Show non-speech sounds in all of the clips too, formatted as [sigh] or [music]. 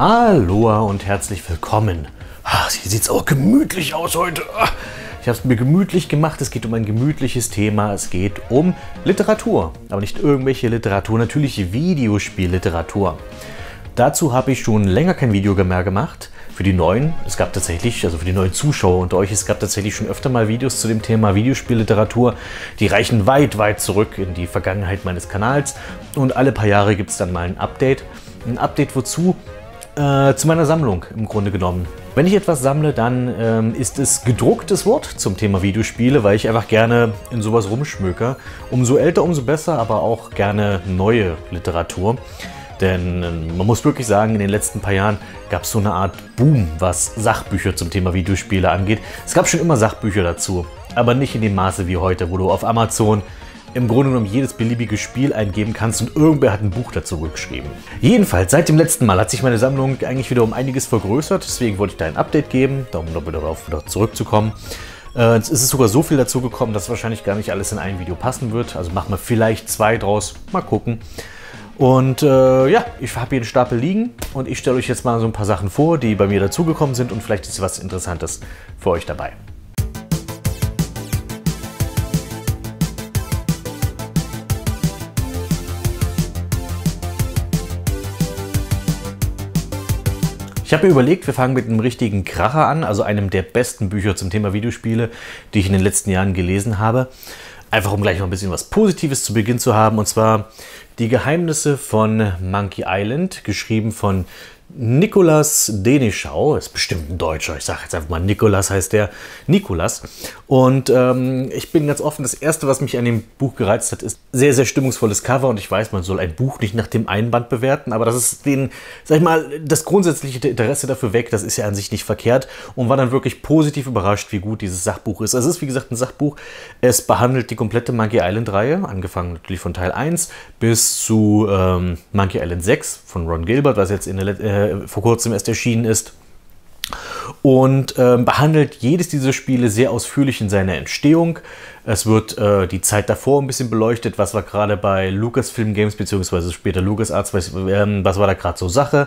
Aloha und herzlich willkommen. Ach, hier sieht es auch gemütlich aus heute. Ah, ich habe es mir gemütlich gemacht. Es geht um ein gemütliches Thema. Es geht um Literatur. Aber nicht irgendwelche Literatur, natürlich Videospielliteratur. Dazu habe ich schon länger kein Video mehr gemacht. Für die neuen, es gab tatsächlich, also für die neuen Zuschauer unter euch, es gab tatsächlich schon öfter mal Videos zu dem Thema Videospielliteratur. Die reichen weit, weit zurück in die Vergangenheit meines Kanals. Und alle paar Jahre gibt es dann mal ein Update. Ein Update wozu? äh, zu meiner Sammlung im Grunde genommen. Wenn ich etwas sammle, dann ähm, ist es gedrucktes Wort zum Thema Videospiele, weil ich einfach gerne in sowas rumschmöke. Umso älter, umso besser, aber auch gerne neue Literatur. Denn ähm, man muss wirklich sagen, in den letzten paar Jahren gab es so eine Art Boom, was Sachbücher zum Thema Videospiele angeht. Es gab schon immer Sachbücher dazu, aber nicht in dem Maße wie heute, wo du auf Amazon im Grunde genommen jedes beliebige Spiel eingeben kannst und irgendwer hat ein Buch dazu geschrieben. Jedenfalls, seit dem letzten Mal hat sich meine Sammlung eigentlich wieder um einiges vergrößert, deswegen wollte ich da ein Update geben, um darauf wieder zurückzukommen. Äh, es ist sogar so viel dazu gekommen, dass wahrscheinlich gar nicht alles in ein Video passen wird. Also machen wir vielleicht zwei draus. Mal gucken. Und äh, ja, ich habe hier einen Stapel liegen und ich stelle euch jetzt mal so ein paar Sachen vor, die bei mir dazugekommen sind und vielleicht ist was Interessantes für euch dabei. Ich habe mir überlegt, wir fangen mit einem richtigen Kracher an, also einem der besten Bücher zum Thema Videospiele, die ich in den letzten Jahren gelesen habe. Einfach um gleich noch ein bisschen was Positives zu Beginn zu haben, und zwar Die Geheimnisse von Monkey Island, geschrieben von Nikolas Denischau, ist bestimmt ein Deutscher, ich sage jetzt einfach mal Nikolas heißt der, Nikolas. Und ähm, ich bin ganz offen, das Erste, was mich an dem Buch gereizt hat, ist sehr, sehr stimmungsvolles Cover und ich weiß, man soll ein Buch nicht nach dem Einband bewerten, aber das ist den, sag ich mal, das grundsätzliche Interesse dafür weg, das ist ja an sich nicht verkehrt und war dann wirklich positiv überrascht, wie gut dieses Sachbuch ist. Also es ist, wie gesagt, ein Sachbuch, es behandelt die komplette Monkey Island-Reihe, angefangen natürlich von Teil 1 bis zu ähm, Monkey Island 6 von Ron Gilbert, was jetzt in der letzten äh, äh, vor kurzem erst erschienen ist. Und ähm, behandelt jedes dieser Spiele sehr ausführlich in seiner Entstehung. Es wird äh, die Zeit davor ein bisschen beleuchtet, was war gerade bei Lucasfilm Games beziehungsweise später LucasArts, was, ähm, was war da gerade so Sache,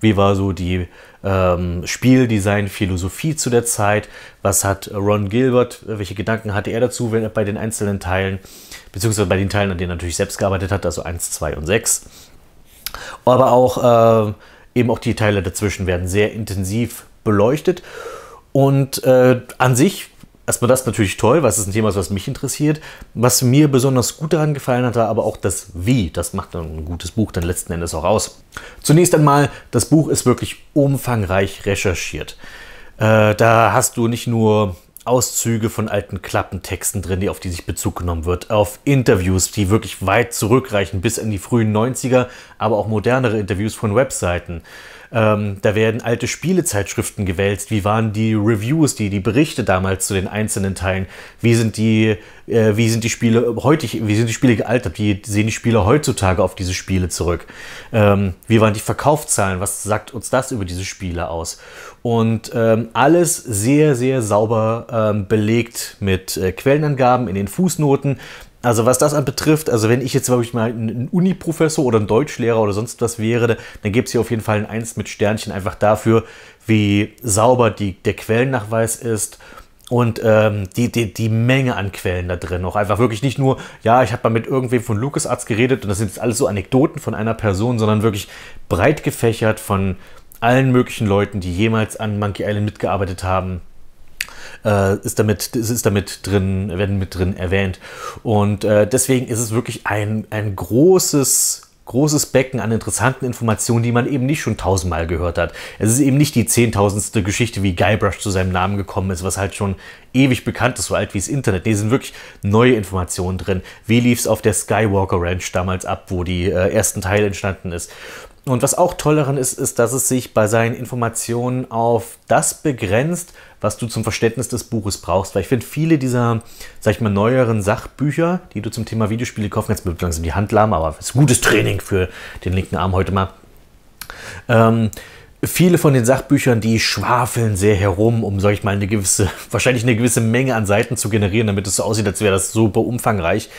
wie war so die ähm, Spieldesign-Philosophie zu der Zeit, was hat Ron Gilbert, äh, welche Gedanken hatte er dazu wenn, bei den einzelnen Teilen, beziehungsweise bei den Teilen, an denen er natürlich selbst gearbeitet hat, also 1, 2 und 6. Aber auch, äh, eben auch die Teile dazwischen werden sehr intensiv beleuchtet. Und äh, an sich erstmal das natürlich toll, weil es ist ein Thema, was mich interessiert. Was mir besonders gut daran gefallen hat, aber auch das Wie. Das macht dann ein gutes Buch dann letzten Endes auch aus. Zunächst einmal, das Buch ist wirklich umfangreich recherchiert. Äh, da hast du nicht nur Auszüge von alten Klappentexten drin, die auf die sich Bezug genommen wird, auf Interviews, die wirklich weit zurückreichen bis in die frühen 90er, aber auch modernere Interviews von Webseiten. Ähm, da werden alte Spielezeitschriften gewälzt. Wie waren die Reviews, die, die Berichte damals zu den einzelnen Teilen? Wie sind die, äh, wie sind die Spiele heutig, wie sind die Spiele gealtert? Wie sehen die Spieler heutzutage auf diese Spiele zurück? Ähm, wie waren die Verkaufszahlen? Was sagt uns das über diese Spiele aus? Und ähm, alles sehr, sehr sauber ähm, belegt mit äh, Quellenangaben in den Fußnoten. Also was das anbetrifft, also wenn ich jetzt wirklich mal ein Uni-Professor oder ein Deutschlehrer oder sonst was wäre, dann gäbe es hier auf jeden Fall ein Eins mit Sternchen einfach dafür, wie sauber die, der Quellennachweis ist und ähm, die, die, die Menge an Quellen da drin. Auch einfach wirklich nicht nur, ja, ich habe mal mit irgendwem von LucasArts geredet und das sind jetzt alles so Anekdoten von einer Person, sondern wirklich breit gefächert von allen möglichen Leuten, die jemals an Monkey Island mitgearbeitet haben äh, ist, damit, ist damit drin, werden mit drin erwähnt. Und äh, deswegen ist es wirklich ein, ein großes großes Becken an interessanten Informationen, die man eben nicht schon tausendmal gehört hat. Es ist eben nicht die zehntausendste Geschichte, wie Guybrush zu seinem Namen gekommen ist, was halt schon ewig bekannt ist, so alt wie das Internet. Nee, sind wirklich neue Informationen drin. Wie lief es auf der Skywalker Ranch damals ab, wo die äh, ersten Teile entstanden ist? Und was auch toll daran ist, ist, dass es sich bei seinen Informationen auf das begrenzt, was du zum Verständnis des Buches brauchst. Weil ich finde, viele dieser, sag ich mal, neueren Sachbücher, die du zum Thema Videospiele kaufen kannst, mit langsam die Hand lahm, aber es ist gutes Training für den linken Arm heute mal. Ähm, viele von den Sachbüchern, die schwafeln sehr herum, um, sag ich mal, eine gewisse, [laughs] wahrscheinlich eine gewisse Menge an Seiten zu generieren, damit es so aussieht, als wäre das super umfangreich.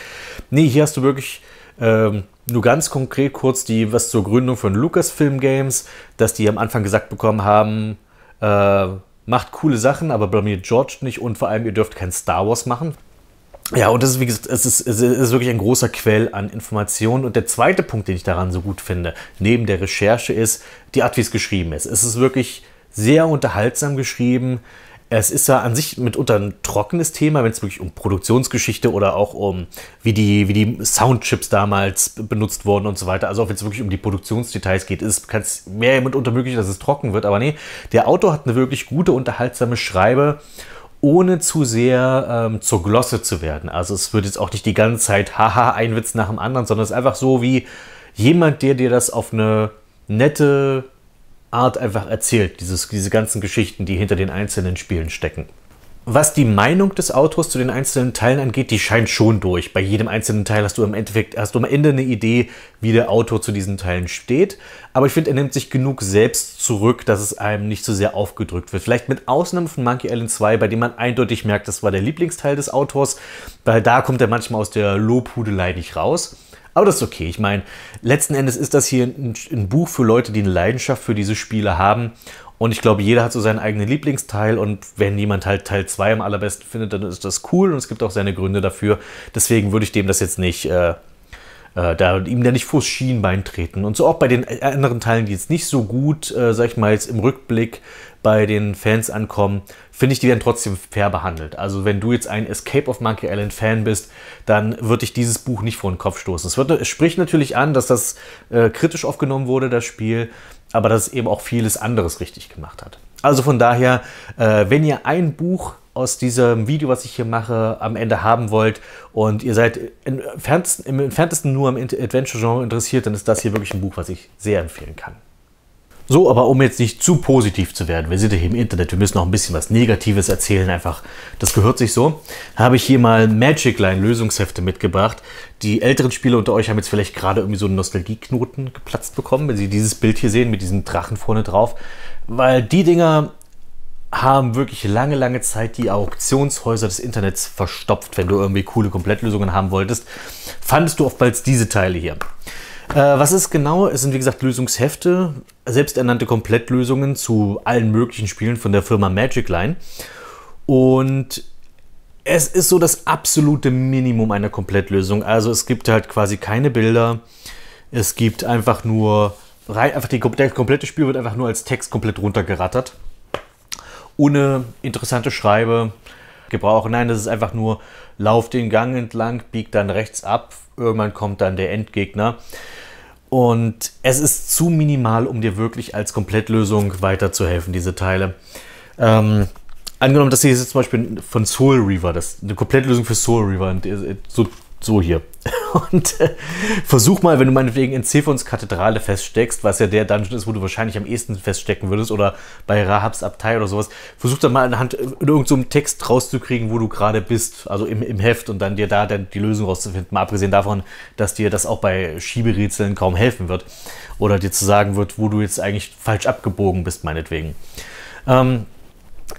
Nee, hier hast du wirklich ähm, nur ganz konkret kurz die, was zur Gründung von Lucasfilm Games, dass die am Anfang gesagt bekommen haben, äh, macht coole Sachen, aber blamiert George nicht und vor allem ihr dürft kein Star Wars machen. Ja, und das ist, wie gesagt, es ist, es ist wirklich ein großer Quell an Informationen. Und der zweite Punkt, den ich daran so gut finde, neben der Recherche, ist die Art, wie es geschrieben ist. Es ist wirklich sehr unterhaltsam geschrieben. Es ist ja an sich mitunter ein trockenes Thema, wenn es wirklich um Produktionsgeschichte oder auch um, wie die, wie die Soundchips damals benutzt wurden und so weiter. Also, auch wenn es wirklich um die Produktionsdetails geht, ist es mehr mitunter möglich, dass es trocken wird. Aber nee, der Autor hat eine wirklich gute, unterhaltsame Schreibe ohne zu sehr ähm, zur Glosse zu werden. Also es wird jetzt auch nicht die ganze Zeit, haha, ein Witz nach dem anderen, sondern es ist einfach so wie jemand, der dir das auf eine nette, Art einfach erzählt, dieses, diese ganzen Geschichten, die hinter den einzelnen Spielen stecken. Was die Meinung des Autors zu den einzelnen Teilen angeht, die scheint schon durch. Bei jedem einzelnen Teil hast du im Endeffekt, hast du am Ende eine Idee, wie der Autor zu diesen Teilen steht. Aber ich finde, er nimmt sich genug selbst zurück, dass es einem nicht so sehr aufgedrückt wird. Vielleicht mit Ausnahme von Monkey Island 2, bei dem man eindeutig merkt, das war der Lieblingsteil des Autors, weil da kommt er manchmal aus der Lobhudelei nicht raus. Aber das ist okay. Ich meine, letzten Endes ist das hier ein, ein Buch für Leute, die eine Leidenschaft für diese Spiele haben. Und ich glaube, jeder hat so seinen eigenen Lieblingsteil. Und wenn jemand halt Teil 2 am allerbesten findet, dann ist das cool. Und es gibt auch seine Gründe dafür. Deswegen würde ich dem das jetzt nicht äh, äh, da ihm da nicht vors Schienbein treten. Und so auch bei den äh, anderen Teilen, die jetzt nicht so gut, äh, sag ich mal, jetzt im Rückblick bei den Fans ankommen, finde ich, die werden trotzdem fair behandelt. Also wenn du jetzt ein Escape of Monkey Island Fan bist, dann wird dich dieses Buch nicht vor den Kopf stoßen. Es, wird, es spricht natürlich an, dass das äh, kritisch aufgenommen wurde, das Spiel, aber dass es eben auch vieles anderes richtig gemacht hat. Also von daher, äh, wenn ihr ein Buch aus diesem Video, was ich hier mache, am Ende haben wollt und ihr seid im entferntesten, im entferntesten nur am Adventure-Genre interessiert, dann ist das hier wirklich ein Buch, was ich sehr empfehlen kann. So, aber um jetzt nicht zu positiv zu werden, wir sind ja hier im Internet, wir müssen auch ein bisschen was Negatives erzählen, einfach, das gehört sich so, habe ich hier mal Magic Line Lösungshefte mitgebracht. Die älteren Spieler unter euch haben jetzt vielleicht gerade irgendwie so einen Nostalgieknoten geplatzt bekommen, wenn sie dieses Bild hier sehen mit diesem Drachen vorne drauf, weil die Dinger haben wirklich lange, lange Zeit die Auktionshäuser des Internets verstopft, wenn du irgendwie coole Komplettlösungen haben wolltest. Fandest du oftmals diese Teile hier. Äh, was ist genau? Es sind wie gesagt Lösungshefte, selbsternannte Komplettlösungen zu allen möglichen Spielen von der Firma Magic Line. Und es ist so das absolute Minimum einer Komplettlösung. Also es gibt halt quasi keine Bilder. Es gibt einfach nur, rein, einfach die, das komplette Spiel wird einfach nur als Text komplett runtergerattert ohne interessante Schreibe gebrauchen. Nein, das ist einfach nur, lauf den Gang entlang, bieg dann rechts ab, irgendwann kommt dann der Endgegner. Und es ist zu minimal, um dir wirklich als Komplettlösung weiterzuhelfen, diese Teile. Ähm, angenommen, dass hier jetzt zum Beispiel von Soul Reaver, das eine Komplettlösung für Soul Reaver, so so hier. [laughs] Und äh, versuch mal, wenn du meinetwegen in Zephons Kathedrale feststeckst, was ja der Dungeon ist, wo du wahrscheinlich am ehesten feststecken würdest, oder bei Rahabs Abtei oder sowas, versuch dann mal anhand in äh, irgendeinem so Text rauszukriegen, wo du gerade bist, also im, im Heft, und dann dir da dann die Lösung rauszufinden. Mal abgesehen davon, dass dir das auch bei Schieberätseln kaum helfen wird. Oder dir zu sagen wird, wo du jetzt eigentlich falsch abgebogen bist, meinetwegen. Ähm,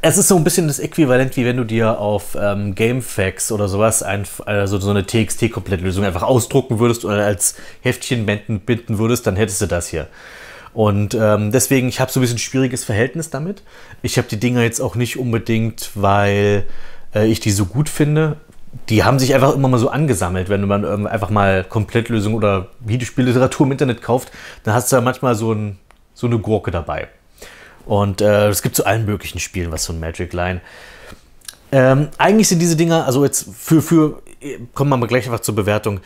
es ist so ein bisschen das Äquivalent, wie wenn du dir auf ähm, Gamefax oder sowas ein, also so eine TXT-Komplettlösung einfach ausdrucken würdest oder als Heftchen binden würdest, dann hättest du das hier. Und ähm, deswegen, ich habe so ein bisschen ein schwieriges Verhältnis damit. Ich habe die Dinger jetzt auch nicht unbedingt, weil äh, ich die so gut finde. Die haben sich einfach immer mal so angesammelt. Wenn man ähm, einfach mal Komplettlösung oder Videospielliteratur im Internet kauft, dann hast du ja manchmal so, ein, so eine Gurke dabei. Und es äh, gibt zu allen möglichen Spielen was von Magic Line. Ähm, eigentlich sind diese Dinger, also jetzt für, für, kommen wir mal gleich einfach zur Bewertung.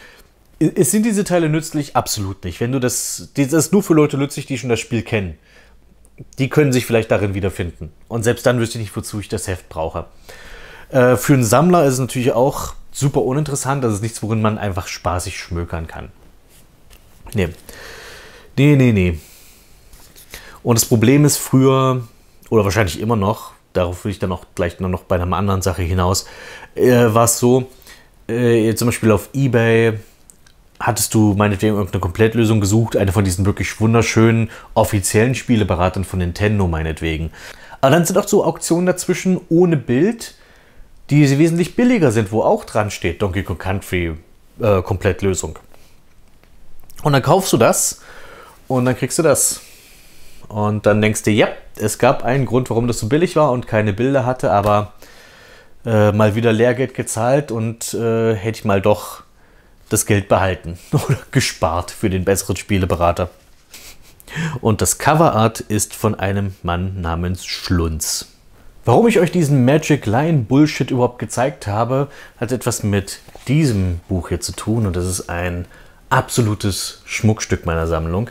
Es sind diese Teile nützlich? Absolut nicht. Wenn du das, das ist nur für Leute nützlich, die schon das Spiel kennen. Die können sich vielleicht darin wiederfinden. Und selbst dann wüsste ich nicht, wozu ich das Heft brauche. Äh, für einen Sammler ist es natürlich auch super uninteressant. Das ist nichts, worin man einfach spaßig schmökern kann. Nee. Nee, nee, nee. Und das Problem ist früher, oder wahrscheinlich immer noch, darauf will ich dann auch gleich noch bei einer anderen Sache hinaus, äh, war es so, äh, zum Beispiel auf Ebay hattest du meinetwegen irgendeine Komplettlösung gesucht, eine von diesen wirklich wunderschönen offiziellen Spieleberatern von Nintendo meinetwegen. Aber dann sind auch so Auktionen dazwischen ohne Bild, die wesentlich billiger sind, wo auch dran steht Donkey Kong Country äh, Komplettlösung. Und dann kaufst du das und dann kriegst du das. Und dann denkst du, ja, es gab einen Grund, warum das so billig war und keine Bilder hatte, aber äh, mal wieder Lehrgeld gezahlt und äh, hätte ich mal doch das Geld behalten [laughs] oder gespart für den besseren Spieleberater. Und das Coverart ist von einem Mann namens Schlunz. Warum ich euch diesen Magic Line Bullshit überhaupt gezeigt habe, hat etwas mit diesem Buch hier zu tun und das ist ein absolutes Schmuckstück meiner Sammlung.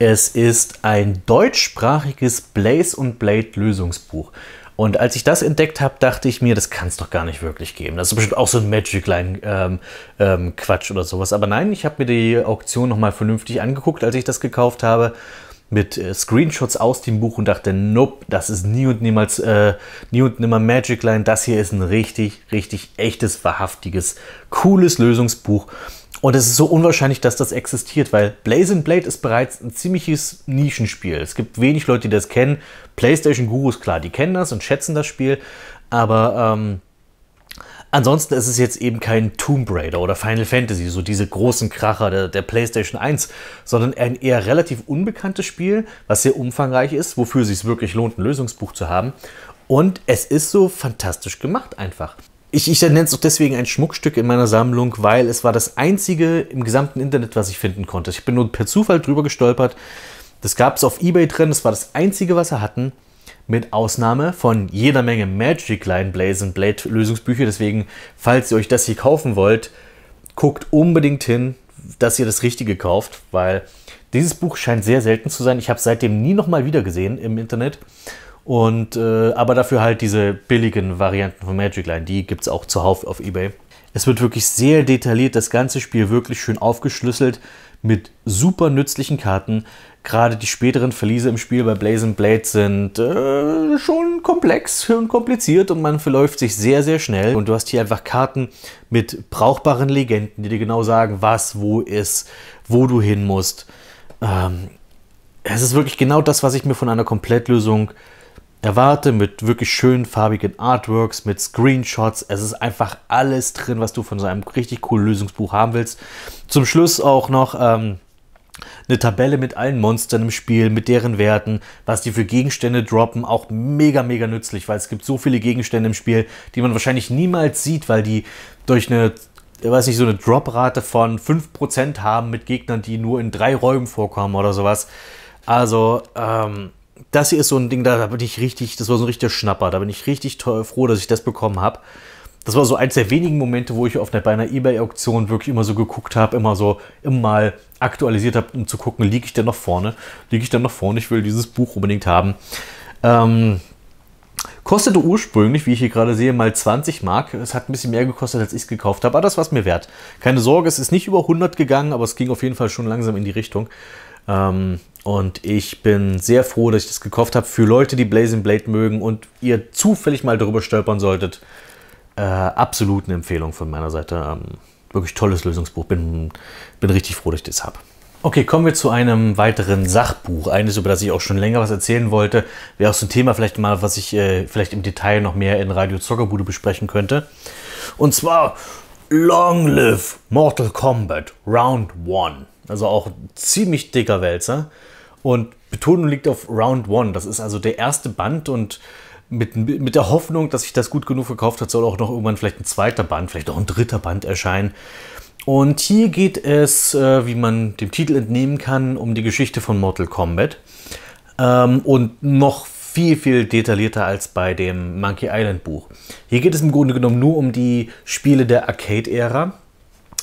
Es ist ein deutschsprachiges Blaze und Blade Lösungsbuch. Und als ich das entdeckt habe, dachte ich mir, das kann es doch gar nicht wirklich geben. Das ist bestimmt auch so ein Magic Line ähm, ähm, Quatsch oder sowas. Aber nein, ich habe mir die Auktion nochmal vernünftig angeguckt, als ich das gekauft habe, mit äh, Screenshots aus dem Buch und dachte, nope, das ist nie und niemals, äh, nie und nimmer Magic Line. Das hier ist ein richtig, richtig echtes, wahrhaftiges, cooles Lösungsbuch. Und es ist so unwahrscheinlich, dass das existiert, weil Blazing Blade ist bereits ein ziemliches Nischenspiel. Es gibt wenig Leute, die das kennen. PlayStation-Gurus, klar, die kennen das und schätzen das Spiel. Aber ähm, ansonsten ist es jetzt eben kein Tomb Raider oder Final Fantasy, so diese großen Kracher der, der PlayStation 1, sondern ein eher relativ unbekanntes Spiel, was sehr umfangreich ist, wofür es sich wirklich lohnt, ein Lösungsbuch zu haben. Und es ist so fantastisch gemacht einfach ich, ich nenne es auch deswegen ein Schmuckstück in meiner Sammlung, weil es war das einzige im gesamten Internet, was ich finden konnte. Ich bin nur per Zufall drüber gestolpert. Das gab es auf Ebay drin, das war das einzige, was wir hatten. Mit Ausnahme von jeder Menge Magic Line Blaze Blade Lösungsbücher. Deswegen, falls ihr euch das hier kaufen wollt, guckt unbedingt hin, dass ihr das Richtige kauft, weil dieses Buch scheint sehr selten zu sein. Ich habe es seitdem nie nochmal wieder gesehen im Internet. Und, äh, aber dafür halt diese billigen Varianten von Magic Line, die gibt es auch zuhauf auf Ebay. Es wird wirklich sehr detailliert, das ganze Spiel wirklich schön aufgeschlüsselt mit super nützlichen Karten. Gerade die späteren Verliese im Spiel bei Blazing Blade sind äh, schon komplex, und kompliziert und man verläuft sich sehr, sehr schnell. Und du hast hier einfach Karten mit brauchbaren Legenden, die dir genau sagen, was wo ist, wo du hin musst. Ähm, es ist wirklich genau das, was ich mir von einer Komplettlösung erwarte mit wirklich schön farbigen Artworks, mit Screenshots. Es ist einfach alles drin, was du von so einem richtig coolen Lösungsbuch haben willst. Zum Schluss auch noch ähm, eine Tabelle mit allen Monstern im Spiel, mit deren Werten, was die für Gegenstände droppen, auch mega, mega nützlich, weil es gibt so viele Gegenstände im Spiel, die man wahrscheinlich niemals sieht, weil die durch eine weiß nicht, so eine Droprate von 5% haben mit Gegnern, die nur in drei Räumen vorkommen oder sowas. Also, ähm, das hier ist so ein Ding, da bin ich richtig, das war so ein richtiger Schnapper, da bin ich richtig toll, froh, dass ich das bekommen habe. Das war so eins der wenigen Momente, wo ich auf einer, bei einer Ebay-Auktion wirklich immer so geguckt habe, immer so, immer mal aktualisiert habe, um zu gucken, liege ich denn noch vorne? Liege ich denn noch vorne? Ich will dieses Buch unbedingt haben. Ähm, kostete ursprünglich, wie ich hier gerade sehe, mal 20 Mark. Es hat ein bisschen mehr gekostet, als ich es gekauft habe, aber das war es mir wert. Keine Sorge, es ist nicht über 100 gegangen, aber es ging auf jeden Fall schon langsam in die Richtung. Ähm, und ich bin sehr froh, dass ich das gekauft habe. Für Leute, die Blazing Blade mögen und ihr zufällig mal darüber stolpern solltet, äh, absolut eine Empfehlung von meiner Seite. Ähm, wirklich tolles Lösungsbuch. Bin, bin richtig froh, dass ich das habe. Okay, kommen wir zu einem weiteren Sachbuch. Eines, über das ich auch schon länger was erzählen wollte. Wäre auch so ein Thema vielleicht mal, was ich äh, vielleicht im Detail noch mehr in Radio Zockerbude besprechen könnte. Und zwar Long Live Mortal Kombat Round 1. Also auch ziemlich dicker Wälzer. Und Betonung liegt auf Round One. Das ist also der erste Band und mit, mit der Hoffnung, dass sich das gut genug verkauft hat, soll auch noch irgendwann vielleicht ein zweiter Band, vielleicht auch ein dritter Band erscheinen. Und hier geht es, äh, wie man dem Titel entnehmen kann, um die Geschichte von Mortal Kombat. Ähm, und noch viel, viel detaillierter als bei dem Monkey Island Buch. Hier geht es im Grunde genommen nur um die Spiele der Arcade-Ära,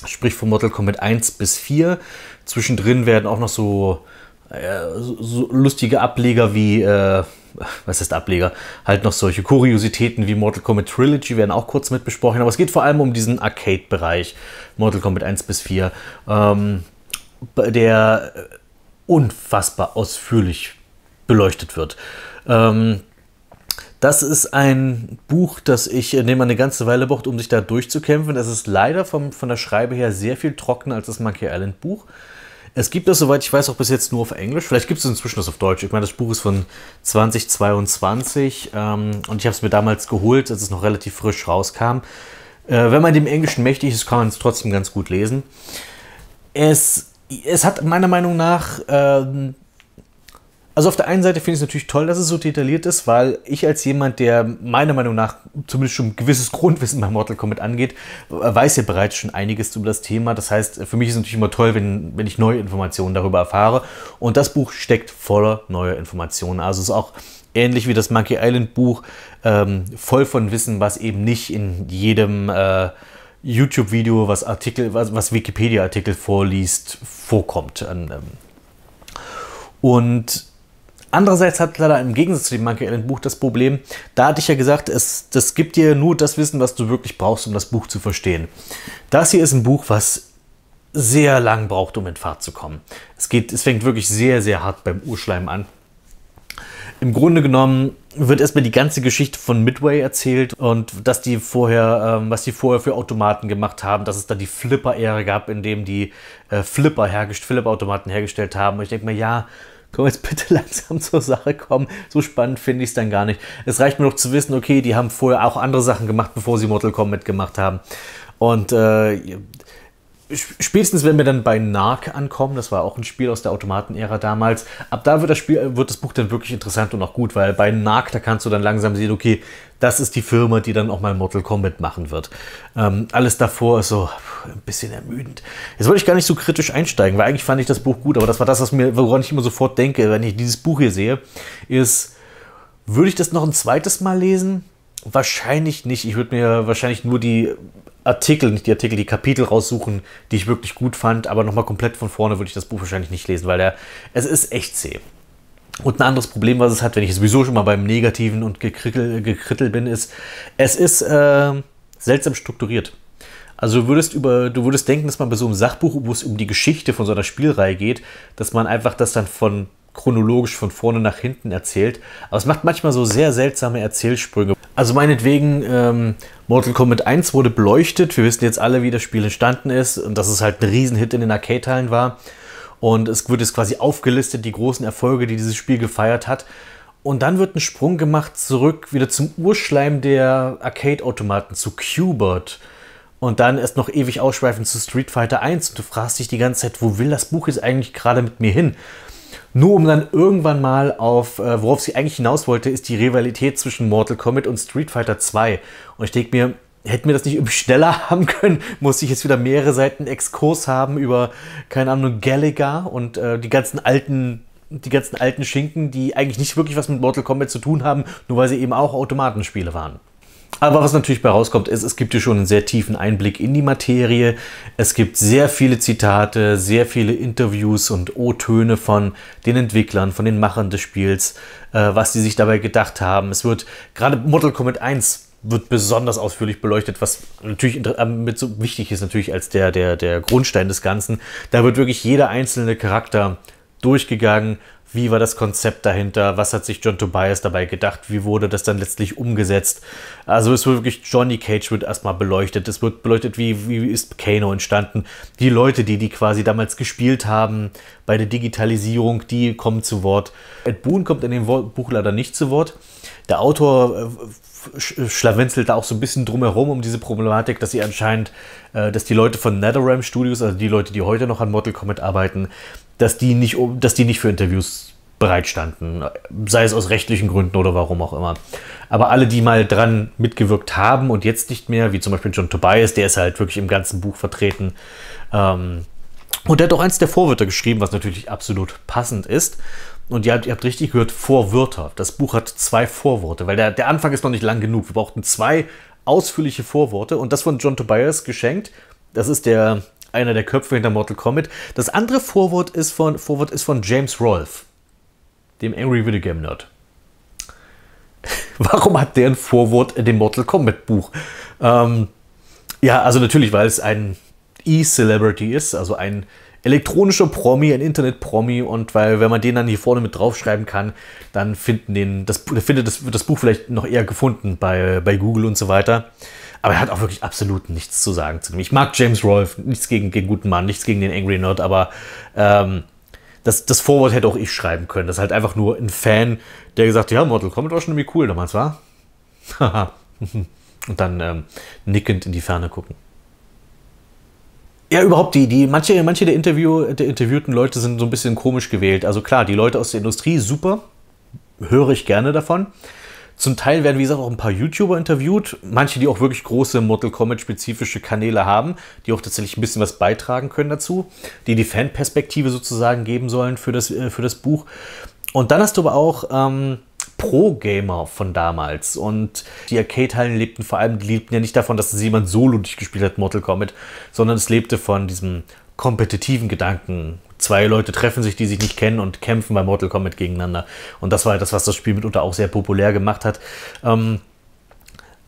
sprich von Mortal Kombat 1 bis 4 zwischendrin werden auch noch so, äh, so lustige Ableger wie, äh, was heißt Ableger? Halt noch solche Kuriositäten wie Mortal Kombat Trilogy werden auch kurz mit besprochen, aber es geht vor allem um diesen Arcade-Bereich, Mortal Kombat 1 bis 4, ähm, der äh, unfassbar ausführlich beleuchtet wird. Ähm, das ist ein Buch, das ich äh, nehme eine ganze Weile braucht, um sich da durchzukämpfen. Es ist leider vom, von der Schreibe her sehr viel trockener als das Monkey Island Buch. Es gibt das, soweit ich weiß, auch bis jetzt nur auf Englisch. Vielleicht gibt es inzwischen das auf Deutsch. Ich meine, das Buch ist von 2022 ähm, und ich habe es mir damals geholt, als es noch relativ frisch rauskam. Äh, wenn man dem Englischen mächtig ist, kann man es trotzdem ganz gut lesen. Es, es hat meiner Meinung nach ähm, also auf der einen Seite finde ich es natürlich toll, dass es so detailliert ist, weil ich als jemand, der meiner Meinung nach zumindest schon ein gewisses Grundwissen bei Mortal Kombat angeht, äh, weiß ja bereits schon einiges über das Thema. Das heißt, für mich ist es natürlich immer toll, wenn, wenn ich neue Informationen darüber erfahre. Und das Buch steckt voller neuer Informationen. Also es ist auch ähnlich wie das Monkey Island Buch ähm, voll von Wissen, was eben nicht in jedem... Äh, YouTube-Video, was Artikel, was, was Wikipedia-Artikel vorliest, vorkommt. Ähm, ähm. Und Andererseits hat leider im Gegensatz zu dem Monkey Island Buch das Problem, da hatte ich ja gesagt, es, das gibt dir nur das Wissen, was du wirklich brauchst, um das Buch zu verstehen. Das hier ist ein Buch, was sehr lang braucht, um in Fahrt zu kommen. Es, geht, es fängt wirklich sehr, sehr hart beim Urschleim an. Im Grunde genommen wird erstmal die ganze Geschichte von Midway erzählt und dass die vorher, ähm, was die vorher für Automaten gemacht haben, dass es da die Flipper-Ära gab, in dem die äh, Flipper hergest Flipper-Automaten hergestellt haben. Und ich denke mir, ja, können wir jetzt bitte [laughs] langsam zur Sache kommen? So spannend finde ich es dann gar nicht. Es reicht mir noch zu wissen, okay, die haben vorher auch andere Sachen gemacht, bevor sie Mortal Kombat gemacht haben. Und äh, spätestens wenn wir dann bei Nark ankommen, das war auch ein Spiel aus der Automatenära damals, ab da wird das Spiel, wird das Buch dann wirklich interessant und auch gut, weil bei Nark, da kannst du dann langsam sehen, okay, das ist die Firma, die dann auch mal Mortal Kombat machen wird. Ähm, alles davor ist so ein bisschen ermüdend. Jetzt wollte ich gar nicht so kritisch einsteigen, weil eigentlich fand ich das Buch gut, aber das war das, was mir, woran ich immer sofort denke, wenn ich dieses Buch hier sehe, ist, würde ich das noch ein zweites Mal lesen? Wahrscheinlich nicht. Ich würde mir wahrscheinlich nur die Artikel, nicht die Artikel, die Kapitel raussuchen, die ich wirklich gut fand, aber nochmal komplett von vorne würde ich das Buch wahrscheinlich nicht lesen, weil der, es ist echt zäh. Und ein anderes Problem, was es hat, wenn ich sowieso schon mal beim Negativen und gekrittel, gekrittel bin, ist, es ist äh, seltsam strukturiert. Also du würdest über, du würdest denken, dass man bei so einem Sachbuch, wo es um die Geschichte von so einer Spielreihe geht, dass man einfach das dann von chronologisch von vorne nach hinten erzählt. Aber es macht manchmal so sehr seltsame Erzählsprünge. Also meinetwegen, ähm, Mortal Kombat 1 wurde beleuchtet. Wir wissen jetzt alle, wie das Spiel entstanden ist und dass es halt ein Riesenhit in den Arcade-Teilen war. Und es wird jetzt quasi aufgelistet, die großen Erfolge, die dieses Spiel gefeiert hat. Und dann wird ein Sprung gemacht zurück wieder zum Urschleim der Arcade-Automaten, zu Cubert. Und dann erst noch ewig ausschweifend zu Street Fighter 1 und du fragst dich die ganze Zeit, wo will das Buch jetzt eigentlich gerade mit mir hin? Nur um dann irgendwann mal auf, äh, worauf sie eigentlich hinaus wollte, ist die Rivalität zwischen Mortal Kombat und Street Fighter 2. Und ich denke mir, hätten wir das nicht irgendwie [laughs] schneller haben können, musste ich jetzt wieder mehrere Seiten Exkurs haben über, keine Ahnung, Gallagher und äh, die ganzen alten die ganzen alten Schinken, die eigentlich nicht wirklich was mit Mortal Kombat zu tun haben, nur weil sie eben auch Automatenspiele waren. Aber was natürlich bei rauskommt, ist, es gibt hier schon einen sehr tiefen Einblick in die Materie. Es gibt sehr viele Zitate, sehr viele Interviews und O-Töne von den Entwicklern, von den Machern des Spiels, äh, was sie sich dabei gedacht haben. Es wird gerade Mortal Kombat 1 wird besonders ausführlich beleuchtet, was natürlich ähm, mit so wichtig ist natürlich als der, der, der Grundstein des Ganzen. Da wird wirklich jeder einzelne Charakter durchgegangen, wie war das Konzept dahinter? Was hat sich John Tobias dabei gedacht? Wie wurde das dann letztlich umgesetzt? Also es wird wirklich, Johnny Cage wird erstmal beleuchtet. Es wird beleuchtet, wie, wie ist Kano entstanden? Die Leute, die die quasi damals gespielt haben bei der Digitalisierung, die kommen zu Wort. Ed Boon kommt in dem Buch leider nicht zu Wort. Der Autor äh, äh, schlawenzelt da auch so ein bisschen drumherum um diese Problematik, dass sie anscheinend, äh, dass die Leute von NetherRealm Studios, also die Leute, die heute noch an Mortal Kombat arbeiten, dass die nicht, dass die nicht für Interviews bereitstanden, sei es aus rechtlichen Gründen oder warum auch immer. Aber alle, die mal dran mitgewirkt haben und jetzt nicht mehr, wie zum Beispiel John Tobias, der ist halt wirklich im ganzen Buch vertreten. Ähm, und der hat auch eins der Vorwörter geschrieben, was natürlich absolut passend ist. Und ihr habt, ihr habt richtig gehört, Vorwörter. Das Buch hat zwei Vorworte, weil der, der Anfang ist noch nicht lang genug. Wir brauchten zwei ausführliche Vorworte und das von John Tobias geschenkt. Das ist der einer der Köpfe hinter Mortal Kombat. Das andere Vorwort ist von, Vorwort ist von James Rolfe, dem Angry Video Game Nerd. [laughs] Warum hat der ein Vorwort in dem Mortal Kombat Buch? Ähm, ja, also natürlich, weil es ein E-Celebrity ist, also ein elektronischer Promi, ein Internet-Promi und weil, wenn man den dann hier vorne mit draufschreiben kann, dann finden den, das, findet das, das Buch vielleicht noch eher gefunden bei, bei Google und so weiter. Aber er hat auch wirklich absolut nichts zu sagen zu ihm. Ich mag James Rolfe, nichts gegen, den guten Mann, nichts gegen den Angry Nerd, aber ähm, das, das Vorwort hätte auch ich schreiben können. Das ist halt einfach nur ein Fan, der gesagt hat, ja, Mortal Kombat war schon irgendwie cool damals, war? Haha. [laughs] Und dann ähm, nickend in die Ferne gucken. Ja, überhaupt die, die manche, manche der, Interview, der interviewten Leute sind so ein bisschen komisch gewählt. Also klar, die Leute aus der Industrie, super, höre ich gerne davon. Zum Teil werden, wie gesagt, auch ein paar YouTuber interviewt, manche, die auch wirklich große Mortal Kombat-spezifische Kanäle haben, die auch tatsächlich ein bisschen was beitragen können dazu, die die Fanperspektive sozusagen geben sollen für das, äh, für das Buch. Und dann hast du aber auch ähm, Pro-Gamer von damals. Und die Arcade-Hallen lebten vor allem, die lebten ja nicht davon, dass es jemand solo durchgespielt hat, Mortal Kombat, sondern es lebte von diesem kompetitiven Gedanken, zwei Leute treffen sich, die sich nicht kennen und kämpfen bei Mortal Kombat gegeneinander. Und das war das, was das Spiel mitunter auch sehr populär gemacht hat. Ähm,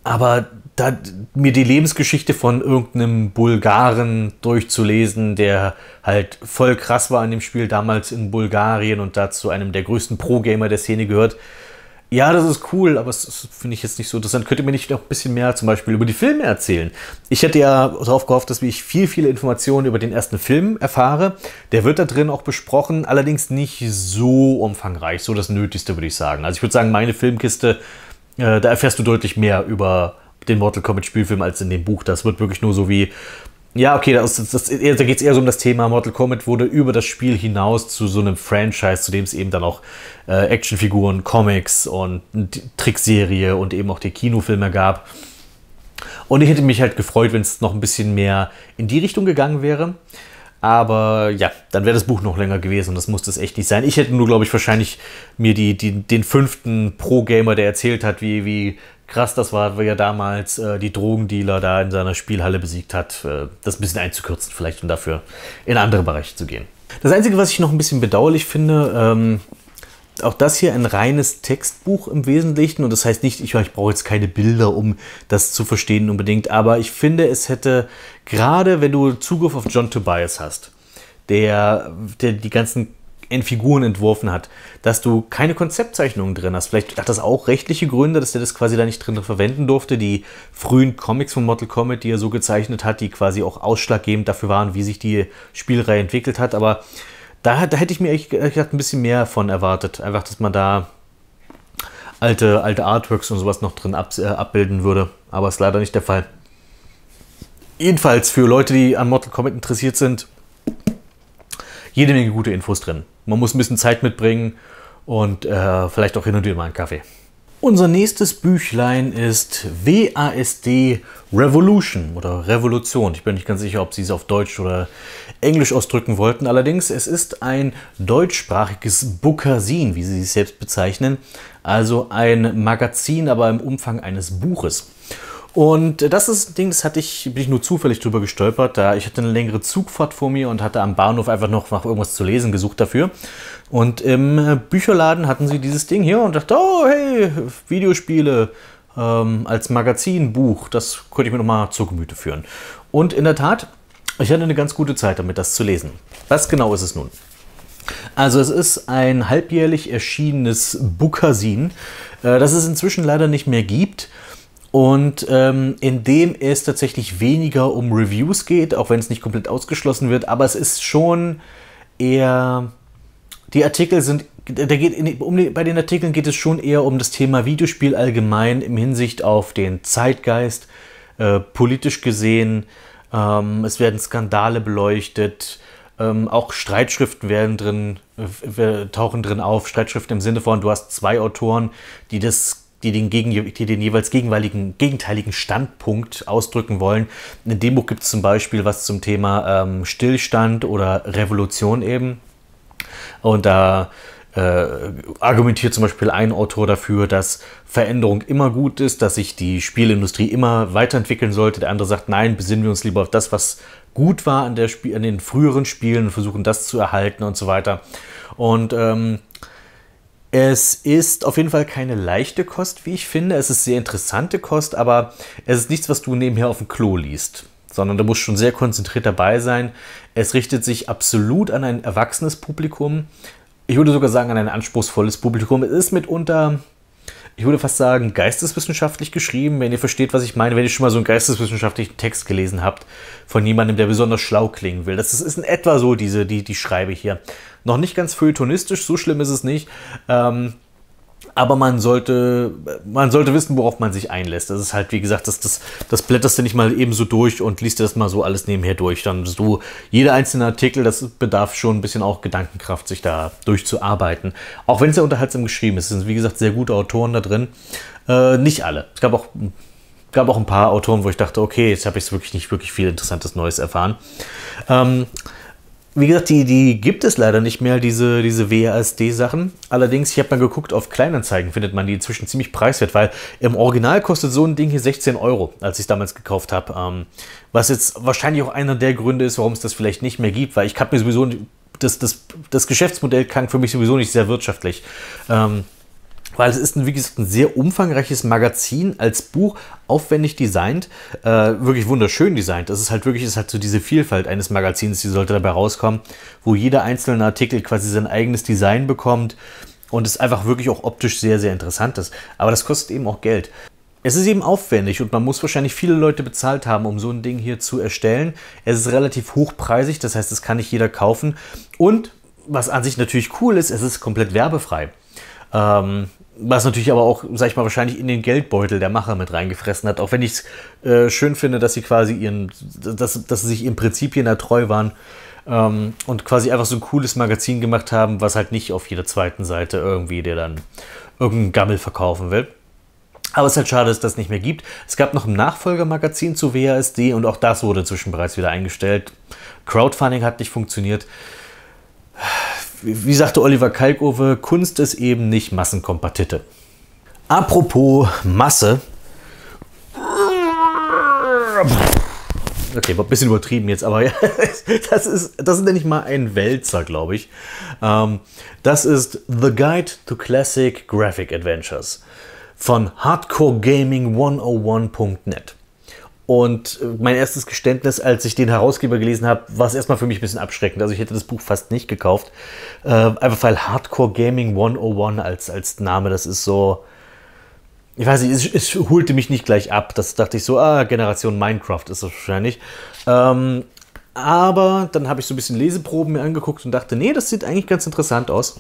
aber da, mir die Lebensgeschichte von irgendeinem Bulgaren durchzulesen, der halt voll krass war in dem Spiel damals in Bulgarien und da zu einem der größten Pro-Gamer der Szene gehört, ja, das ist cool, aber das finde ich jetzt nicht so interessant. Könnt ihr mir nicht noch ein bisschen mehr zum Beispiel über die Filme erzählen? Ich hätte ja darauf gehofft, dass ich viel, viele Informationen über den ersten Film erfahre. Der wird da drin auch besprochen, allerdings nicht so umfangreich, so das Nötigste, würde ich sagen. Also ich würde sagen, meine Filmkiste, äh, da erfährst du deutlich mehr über den Mortal Kombat Spielfilm als in dem Buch. Das wird wirklich nur so wie, ja, okay, das, das, das, da geht es eher so um das Thema, Mortal Kombat wurde über das Spiel hinaus zu so einem Franchise, zu dem es eben dann auch äh, Actionfiguren, Comics und Trickserie und eben auch die Kinofilme gab. Und ich hätte mich halt gefreut, wenn es noch ein bisschen mehr in die Richtung gegangen wäre. Aber ja, dann wäre das Buch noch länger gewesen und das musste es echt nicht sein. Ich hätte nur, glaube ich, wahrscheinlich mir die, die, den fünften Pro-Gamer, der erzählt hat, wie, wie krass das war, wie er damals äh, die Drogendealer da in seiner Spielhalle besiegt hat, äh, das ein bisschen einzukürzen vielleicht und dafür in andere Bereiche zu gehen. Das Einzige, was ich noch ein bisschen bedauerlich finde, ähm, auch das hier ein reines Textbuch im Wesentlichen und das heißt nicht, ich, ich brauche jetzt keine Bilder, um das zu verstehen unbedingt, aber ich finde, es hätte gerade, wenn du Zugriff auf John Tobias hast, der, der die ganzen in Figuren entworfen hat, dass du keine Konzeptzeichnungen drin hast. Vielleicht hat das auch rechtliche Gründe, dass der das quasi da nicht drin verwenden durfte. Die frühen Comics von Mortal Kombat, die er so gezeichnet hat, die quasi auch ausschlaggebend dafür waren, wie sich die Spielreihe entwickelt hat. Aber da, da hätte ich mir echt ein bisschen mehr von erwartet. Einfach, dass man da alte, alte Artworks und sowas noch drin ab, äh, abbilden würde. Aber ist leider nicht der Fall. Jedenfalls für Leute, die an Mortal Kombat interessiert sind, jede Menge gute Infos drin. Man muss ein bisschen Zeit mitbringen und äh, vielleicht auch hin und wieder mal einen Kaffee. Unser nächstes Büchlein ist WASD Revolution oder Revolution. Ich bin nicht ganz sicher, ob sie es auf Deutsch oder Englisch ausdrücken wollten. Allerdings, es ist ein deutschsprachiges Bukasin, wie sie es selbst bezeichnen. Also ein Magazin, aber im Umfang eines Buches. Und das ist ein Ding, das hatte ich, bin ich nur zufällig drüber gestolpert. Da ich hatte eine längere Zugfahrt vor mir und hatte am Bahnhof einfach noch nach irgendwas zu lesen gesucht dafür. Und im Bücherladen hatten sie dieses Ding hier und dachte, oh hey, Videospiele ähm, als Magazinbuch, das könnte ich mir nochmal zur Gemüte führen. Und in der Tat, ich hatte eine ganz gute Zeit damit, das zu lesen. Was genau ist es nun? Also es ist ein halbjährlich erschienenes Bukasin, äh, das es inzwischen leider nicht mehr gibt. Und ähm, in dem es tatsächlich weniger um Reviews geht, auch wenn es nicht komplett ausgeschlossen wird, aber es ist schon eher, die Artikel sind, da geht in, um, bei den Artikeln geht es schon eher um das Thema Videospiel allgemein im Hinsicht auf den Zeitgeist, äh, politisch gesehen, ähm, es werden Skandale beleuchtet, ähm, auch Streitschriften werden drin, äh, tauchen drin auf, Streitschriften im Sinne von, du hast zwei Autoren, die das die den, gegen, die den jeweils gegenweiligen, gegenteiligen Standpunkt ausdrücken wollen. In dem Buch gibt es zum Beispiel was zum Thema ähm, Stillstand oder Revolution eben. Und da äh, argumentiert zum Beispiel ein Autor dafür, dass Veränderung immer gut ist, dass sich die Spielindustrie immer weiterentwickeln sollte. Der andere sagt, nein, besinnen wir uns lieber auf das, was gut war an, der Sp an den früheren Spielen und versuchen das zu erhalten und so weiter. Und ähm, es ist auf jeden Fall keine leichte Kost, wie ich finde. Es ist sehr interessante Kost, aber es ist nichts, was du nebenher auf dem Klo liest, sondern du musst schon sehr konzentriert dabei sein. Es richtet sich absolut an ein erwachsenes Publikum. Ich würde sogar sagen, an ein anspruchsvolles Publikum. Es ist mitunter ich würde fast sagen, geisteswissenschaftlich geschrieben, wenn ihr versteht, was ich meine, wenn ihr schon mal so einen geisteswissenschaftlichen Text gelesen habt von jemandem, der besonders schlau klingen will. Das ist, ist in etwa so diese, die, die Schreibe hier. Noch nicht ganz feuilletonistisch, so schlimm ist es nicht. Ähm, aber man sollte, man sollte wissen, worauf man sich einlässt. Das ist halt, wie gesagt, das, das, das blätterst du nicht mal eben so durch und liest dir das mal so alles nebenher durch. Dann so jeder einzelne Artikel, das bedarf schon ein bisschen auch Gedankenkraft, sich da durchzuarbeiten. Auch wenn es ja unterhaltsam geschrieben ist. Es sind, wie gesagt, sehr gute Autoren da drin. Äh, nicht alle. Es gab auch, gab auch ein paar Autoren, wo ich dachte, okay, jetzt habe ich wirklich nicht wirklich viel Interessantes Neues erfahren. Ähm, wie gesagt, die, die gibt es leider nicht mehr, diese, diese WASD-Sachen. Allerdings, ich habe mal geguckt, auf Kleinanzeigen findet man die inzwischen ziemlich preiswert, weil im Original kostet so ein Ding hier 16 Euro, als ich es damals gekauft habe. Ähm, was jetzt wahrscheinlich auch einer der Gründe ist, warum es das vielleicht nicht mehr gibt, weil ich habe mir sowieso das, das, das Geschäftsmodell klang für mich sowieso nicht sehr wirtschaftlich. Ähm, weil es ist, ein, wie gesagt, ein sehr umfangreiches Magazin als Buch, aufwendig designt, äh, wirklich wunderschön designt. Das ist halt wirklich, ist halt so diese Vielfalt eines Magazins, die sollte dabei rauskommen, wo jeder einzelne Artikel quasi sein eigenes Design bekommt und es einfach wirklich auch optisch sehr, sehr interessant ist. Aber das kostet eben auch Geld. Es ist eben aufwendig und man muss wahrscheinlich viele Leute bezahlt haben, um so ein Ding hier zu erstellen. Es ist relativ hochpreisig, das heißt, es kann nicht jeder kaufen. Und was an sich natürlich cool ist, es ist komplett werbefrei. Ähm, was natürlich aber auch, sag ich mal, wahrscheinlich in den Geldbeutel der Macher mit reingefressen hat. Auch wenn ich es äh, schön finde, dass sie quasi ihren, dass, dass sie sich im Prinzip jener treu waren ähm, und quasi einfach so ein cooles Magazin gemacht haben, was halt nicht auf jeder zweiten Seite irgendwie der dann irgendeinen Gammel verkaufen will. Aber es ist halt schade, dass das nicht mehr gibt. Es gab noch ein Nachfolgermagazin zu WASD und auch das wurde inzwischen bereits wieder eingestellt. Crowdfunding hat nicht funktioniert wie sagte Oliver Kalkove, Kunst ist eben nicht Massenkompatite. Apropos Masse. Okay, ein bisschen übertrieben jetzt, aber [laughs] das ist, das nenne ich mal ein Wälzer, glaube ich. Ähm, das ist The Guide to Classic Graphic Adventures von Hardcore Gaming 101net und äh, mein erstes Geständnis, als ich den Herausgeber gelesen habe, war es erstmal für mich ein bisschen abschreckend. Also ich hätte das Buch fast nicht gekauft. Äh, einfach weil Hardcore Gaming 101 als, als Name, das ist so. Ich weiß nicht, es, es holte mich nicht gleich ab. Das dachte ich so, ah, Generation Minecraft ist das wahrscheinlich. Ähm, aber dann habe ich so ein bisschen Leseproben mir angeguckt und dachte, nee, das sieht eigentlich ganz interessant aus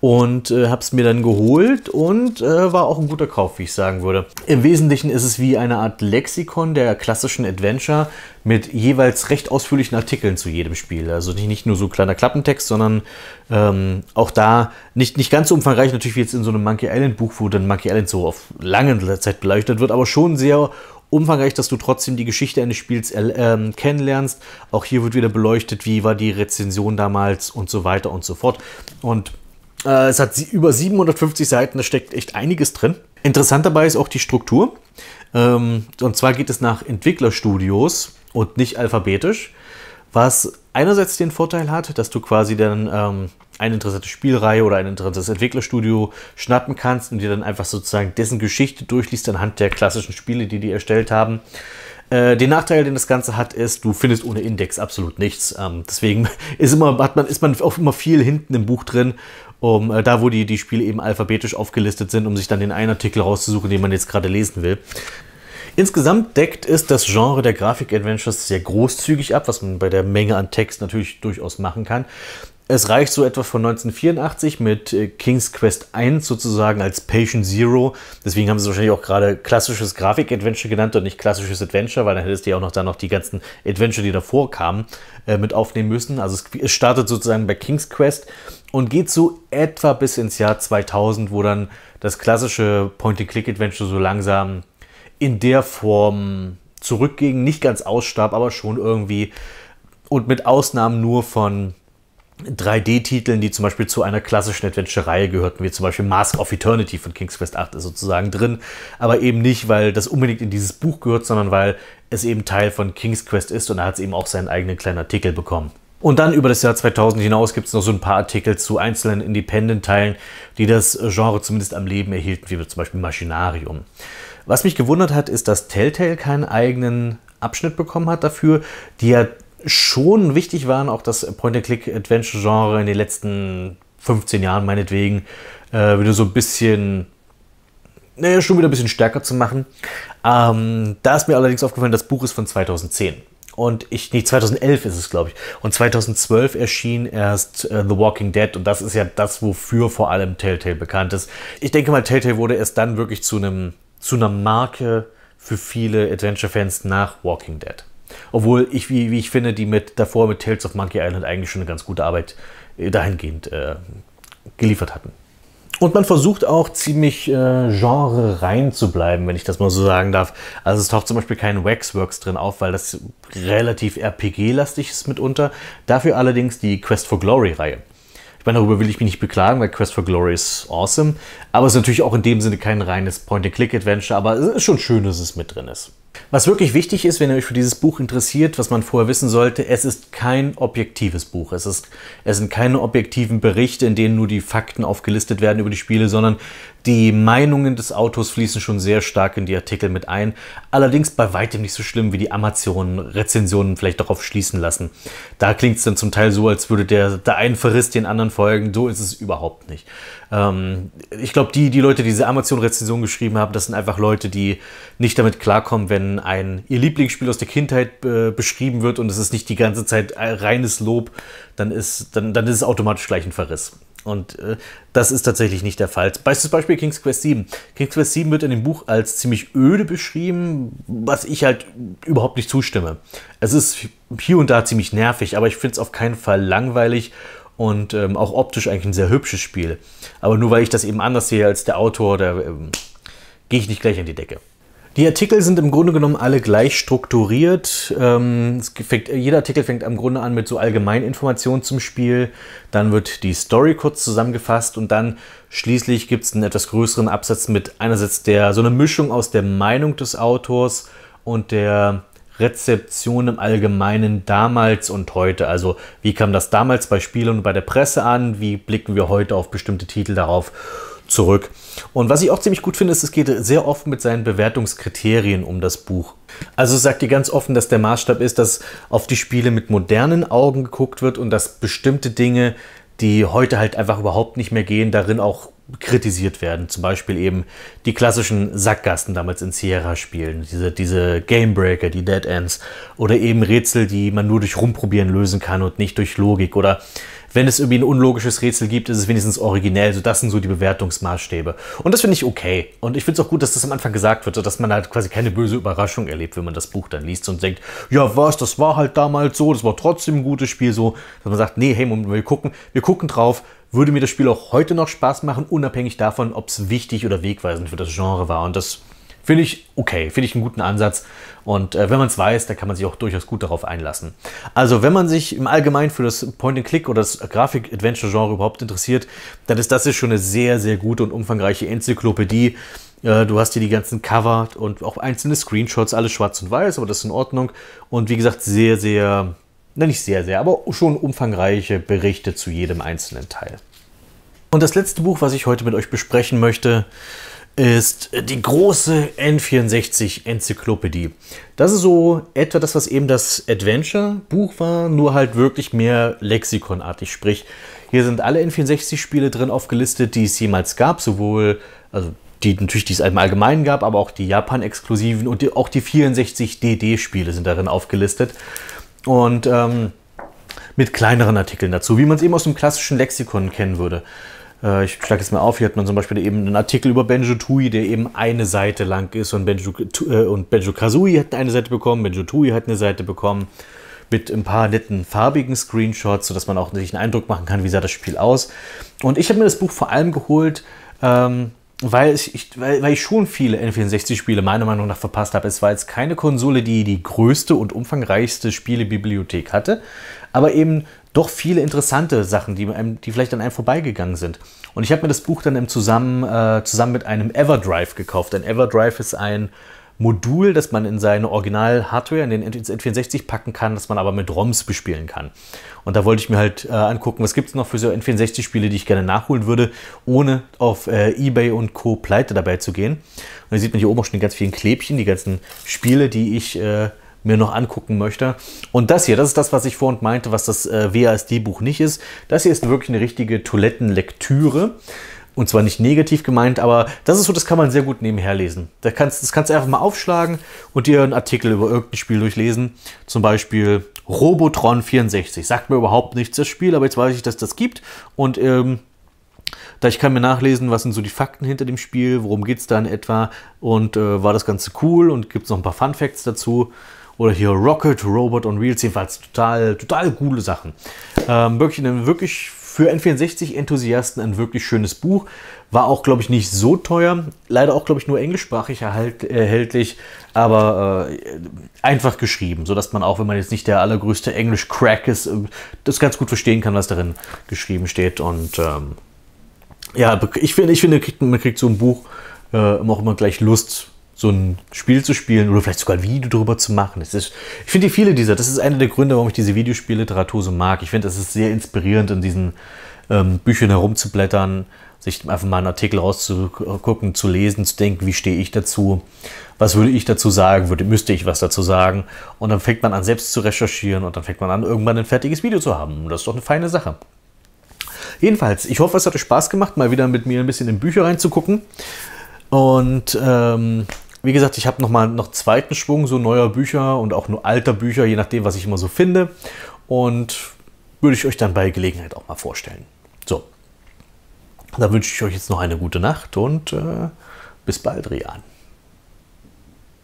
und äh, habe es mir dann geholt und äh, war auch ein guter Kauf, wie ich sagen würde. Im Wesentlichen ist es wie eine Art Lexikon der klassischen Adventure mit jeweils recht ausführlichen Artikeln zu jedem Spiel. Also nicht, nicht nur so kleiner Klappentext, sondern ähm, auch da nicht, nicht ganz so umfangreich natürlich wie jetzt in so einem Monkey Island Buch, wo dann Monkey Island so auf lange Zeit beleuchtet wird, aber schon sehr umfangreich, dass du trotzdem die Geschichte eines Spiels äh, kennenlernst. Auch hier wird wieder beleuchtet, wie war die Rezension damals und so weiter und so fort. Und äh, es hat über 750 Seiten, da steckt echt einiges drin. Interessant dabei ist auch die Struktur. Ähm, und zwar geht es nach Entwicklerstudios und nicht alphabetisch, was einerseits den Vorteil hat, dass du quasi dann ähm, eine interessante Spielreihe oder ein interessantes Entwicklerstudio schnappen kannst und dir dann einfach sozusagen dessen Geschichte durchliest anhand der klassischen Spiele, die die erstellt haben äh, den Nachteil, den das Ganze hat, ist, du findest ohne Index absolut nichts. Ähm, deswegen [laughs] ist, immer, hat man, ist man auch immer viel hinten im Buch drin um äh, da wo die, die Spiele eben alphabetisch aufgelistet sind, um sich dann den einen Artikel rauszusuchen, den man jetzt gerade lesen will. Insgesamt deckt es das Genre der Grafik-Adventures sehr großzügig ab, was man bei der Menge an Text natürlich durchaus machen kann. Es reicht so etwa von 1984 mit äh, King's Quest 1 sozusagen als Patient Zero. Deswegen haben sie wahrscheinlich auch gerade klassisches Grafik-Adventure genannt und nicht klassisches Adventure, weil dann hättest du ja auch noch dann noch die ganzen Adventure, die davor kamen, äh, mit aufnehmen müssen. Also es startet sozusagen bei King's Quest und geht so etwa bis ins Jahr 2000, wo dann das klassische Point-and-Click-Adventure so langsam in der Form zurückging, nicht ganz ausstarb, aber schon irgendwie und mit Ausnahmen nur von 3D-Titeln, die zum Beispiel zu einer klassischen Adventure-Reihe gehörten, wie zum Beispiel Mask of Eternity von King's Quest 8 ist sozusagen drin, aber eben nicht, weil das unbedingt in dieses Buch gehört, sondern weil es eben Teil von King's Quest ist und da hat es eben auch seinen eigenen kleinen Artikel bekommen. Und dann über das Jahr 2000 hinaus gibt es noch so ein paar Artikel zu einzelnen Independent-Teilen, die das Genre zumindest am Leben erhielten, wie zum Beispiel Maschinarium. Was mich gewundert hat, ist, dass Telltale keinen eigenen Abschnitt bekommen hat dafür, die ja schon wichtig waren, auch das Point-and-Click-Adventure-Genre in den letzten 15 Jahren meinetwegen äh, wieder so ein bisschen naja, schon wieder ein bisschen stärker zu machen. Ähm, da ist mir allerdings aufgefallen, das Buch ist von 2010. Und ich, nee, 2011 ist es, glaube ich. Und 2012 erschien erst äh, The Walking Dead. Und das ist ja das, wofür vor allem Telltale bekannt ist. Ich denke mal, Telltale wurde erst dann wirklich zu einem, zu einer Marke für viele Adventure-Fans nach Walking Dead. Obwohl ich, wie, wie, ich finde, die mit davor mit Tales of Monkey Island eigentlich schon eine ganz gute Arbeit äh, dahingehend äh, geliefert hatten. Und man versucht auch ziemlich äh, genre rein zu bleiben, wenn ich das mal so sagen darf. Also es taucht zum Beispiel kein Waxworks drin auf, weil das relativ RPG-lastig ist mitunter. Dafür allerdings die Quest for Glory-Reihe. Ich meine, darüber will ich mich nicht beklagen, weil Quest for Glory ist awesome. Aber es ist natürlich auch in dem Sinne kein reines Point-and-Click-Adventure, aber es ist schon schön, dass es mit drin ist. Was wirklich wichtig ist, wenn ihr euch für dieses Buch interessiert, was man vorher wissen sollte, es ist kein objektives Buch. Es, ist, es sind keine objektiven Berichte, in denen nur die Fakten aufgelistet werden über die Spiele, sondern die Meinungen des Autors fließen schon sehr stark in die Artikel mit ein. Allerdings bei weitem nicht so schlimm, wie die Amazon-Rezensionen vielleicht darauf schließen lassen. Da klingt es dann zum Teil so, als würde der, der einen Verriss den anderen folgen. So ist es überhaupt nicht. Ähm, ich glaube, die, die Leute, die diese Amazon-Rezension geschrieben haben, das sind einfach Leute, die nicht damit klarkommen, wenn wenn ein ihr Lieblingsspiel aus der Kindheit äh, beschrieben wird und es ist nicht die ganze Zeit äh, reines Lob, dann ist, dann, dann ist es automatisch gleich ein Verriss. Und äh, das ist tatsächlich nicht der Fall. Bestes Beispiel King's Quest 7. King's Quest 7 wird in dem Buch als ziemlich öde beschrieben, was ich halt überhaupt nicht zustimme. Es ist hier und da ziemlich nervig, aber ich finde es auf keinen Fall langweilig und ähm, auch optisch eigentlich ein sehr hübsches Spiel. Aber nur weil ich das eben anders sehe als der Autor, da ähm, gehe ich nicht gleich an die Decke. Die Artikel sind im Grunde genommen alle gleich strukturiert. Ähm, fängt, jeder Artikel fängt im Grunde an mit so Allgemeininformationen zum Spiel. Dann wird die Story kurz zusammengefasst und dann schließlich gibt es einen etwas größeren Absatz mit einerseits der so eine Mischung aus der Meinung des Autors und der Rezeption im Allgemeinen damals und heute. Also wie kam das damals bei Spielen und bei der Presse an? Wie blicken wir heute auf bestimmte Titel darauf? zurück. Und was ich auch ziemlich gut finde, ist, es geht sehr oft mit seinen Bewertungskriterien um das Buch. Also sagt ihr ganz offen, dass der Maßstab ist, dass auf die Spiele mit modernen Augen geguckt wird und dass bestimmte Dinge, die heute halt einfach überhaupt nicht mehr gehen, darin auch kritisiert werden. Zum Beispiel eben die klassischen Sackgassen damals in Sierra-Spielen, diese, diese Gamebreaker, die Dead Ends oder eben Rätsel, die man nur durch Rumprobieren lösen kann und nicht durch Logik oder wenn es irgendwie ein unlogisches Rätsel gibt, ist es wenigstens originell. So, das sind so die Bewertungsmaßstäbe. Und das finde ich okay. Und ich finde es auch gut, dass das am Anfang gesagt wird, dass man halt quasi keine böse Überraschung erlebt, wenn man das Buch dann liest und denkt, ja was, das war halt damals so, das war trotzdem ein gutes Spiel so. Dass man sagt, nee, hey, Moment, wir gucken, wir gucken drauf, würde mir das Spiel auch heute noch Spaß machen, unabhängig davon, ob es wichtig oder wegweisend für das Genre war. Und das Finde ich okay, finde ich einen guten Ansatz. Und äh, wenn man es weiß, dann kann man sich auch durchaus gut darauf einlassen. Also, wenn man sich im Allgemeinen für das Point-and-Click oder das Grafik-Adventure-Genre überhaupt interessiert, dann ist das hier schon eine sehr, sehr gute und umfangreiche Enzyklopädie. Äh, du hast hier die ganzen Cover und auch einzelne Screenshots, alles schwarz und weiß, aber das ist in Ordnung. Und wie gesagt, sehr, sehr, na nicht sehr, sehr, aber schon umfangreiche Berichte zu jedem einzelnen Teil. Und das letzte Buch, was ich heute mit euch besprechen möchte, ist die große N64-Enzyklopädie. Das ist so etwa das, was eben das Adventure-Buch war, nur halt wirklich mehr lexikonartig. Sprich, hier sind alle N64-Spiele drin aufgelistet, die es jemals gab, sowohl, also die natürlich die es im Allgemeinen gab, aber auch die Japan-exklusiven und die, auch die 64DD-Spiele sind darin aufgelistet. Und ähm, mit kleineren Artikeln dazu, wie man es eben aus dem klassischen Lexikon kennen würde. Äh, ich schlage es mal auf, hier hat man zum Beispiel eben einen Artikel über Benjo Tui, der eben eine Seite lang ist und Benjo, äh, und Benjo Kazooie hat eine Seite bekommen, Benjo Tui hat eine Seite bekommen mit ein paar netten farbigen Screenshots, sodass man auch sich einen Eindruck machen kann, wie sah das Spiel aus. Und ich habe mir das Buch vor allem geholt, ähm, weil, ich, weil, weil ich schon viele N64-Spiele meiner Meinung nach verpasst habe. Es war jetzt keine Konsole, die die größte und umfangreichste Spielebibliothek hatte, aber eben doch viele interessante Sachen, die, einem, die vielleicht an einem vorbeigegangen sind. Und ich habe mir das Buch dann im zusammen, äh, zusammen mit einem Everdrive gekauft. Ein Everdrive ist ein Modul, das man in seine Original-Hardware, in den N64 packen kann, das man aber mit ROMs bespielen kann. Und da wollte ich mir halt äh, angucken, was gibt es noch für so N64-Spiele, die ich gerne nachholen würde, ohne auf äh, Ebay und Co. pleite dabei zu gehen. Und hier sieht man hier oben auch schon die ganz vielen Klebchen, die ganzen Spiele, die ich äh, mir noch angucken möchte. Und das hier, das ist das, was ich vorhin meinte, was das äh, WASD-Buch nicht ist. Das hier ist wirklich eine richtige Toilettenlektüre. Und zwar nicht negativ gemeint, aber das ist so, das kann man sehr gut nebenher lesen. Da kannst, das kannst du einfach mal aufschlagen und dir einen Artikel über irgendein Spiel durchlesen. Zum Beispiel Robotron 64. Sagt mir überhaupt nichts das Spiel, aber jetzt weiß ich, dass das gibt. Und ähm, da ich kann mir nachlesen, was sind so die Fakten hinter dem Spiel, worum geht es da in etwa und äh, war das Ganze cool und gibt es noch ein paar Fun Facts dazu. Oder hier Rocket, Robot und Wheels, jedenfalls total, total coole Sachen. Ähm, wirklich, ein, wirklich für N64-Enthusiasten ein wirklich schönes Buch. War auch, glaube ich, nicht so teuer. Leider auch, glaube ich, nur englischsprachig erhältlich, aber äh, einfach geschrieben, sodass man auch, wenn man jetzt nicht der allergrößte Englisch-Crack ist, äh, das ganz gut verstehen kann, was darin geschrieben steht. Und ähm, ja, ich finde, ich finde man kriegt so ein Buch äh, auch immer gleich Lust, so ein Spiel zu spielen oder vielleicht sogar ein Video darüber zu machen. Es ist, ich finde viele dieser, das ist einer der Gründe, warum ich diese Videospielliteratur so mag. Ich finde, es ist sehr inspirierend, in diesen ähm, Büchern herumzublättern, sich einfach mal einen Artikel rauszugucken, zu lesen, zu denken, wie stehe ich dazu, was würde ich dazu sagen, würde, müsste ich was dazu sagen. Und dann fängt man an, selbst zu recherchieren und dann fängt man an, irgendwann ein fertiges Video zu haben. Und das ist doch eine feine Sache. Jedenfalls, ich hoffe, es hat euch Spaß gemacht, mal wieder mit mir ein bisschen in Bücher reinzugucken. Und ähm, wie gesagt, ich habe nochmal noch zweiten Schwung, so neuer Bücher und auch nur alter Bücher, je nachdem, was ich immer so finde. Und würde ich euch dann bei Gelegenheit auch mal vorstellen. So, da wünsche ich euch jetzt noch eine gute Nacht und äh, bis bald, Rian.